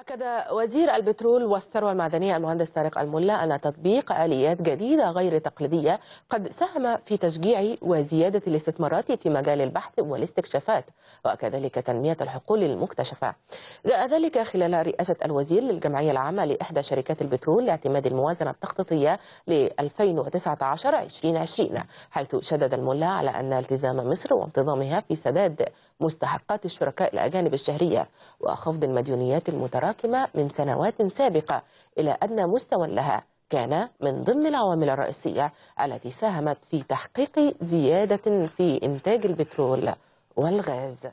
أكد وزير البترول والثروة المعدنية المهندس طارق الملا أن تطبيق آليات جديدة غير تقليدية قد ساهم في تشجيع وزيادة الاستثمارات في مجال البحث والاستكشافات وكذلك تنمية الحقول المكتشفة. جاء ذلك خلال رئاسة الوزير للجمعية العامة لإحدى شركات البترول لاعتماد الموازنة التخطيطية ل 2019-2020 حيث شدد الملا على أن التزام مصر وانتظامها في سداد مستحقات الشركاء الأجانب الشهرية وخفض المديونيات المتراكمة متراكمة من سنوات سابقة إلى أدنى مستوى لها كان من ضمن العوامل الرئيسية التي ساهمت في تحقيق زيادة في إنتاج البترول والغاز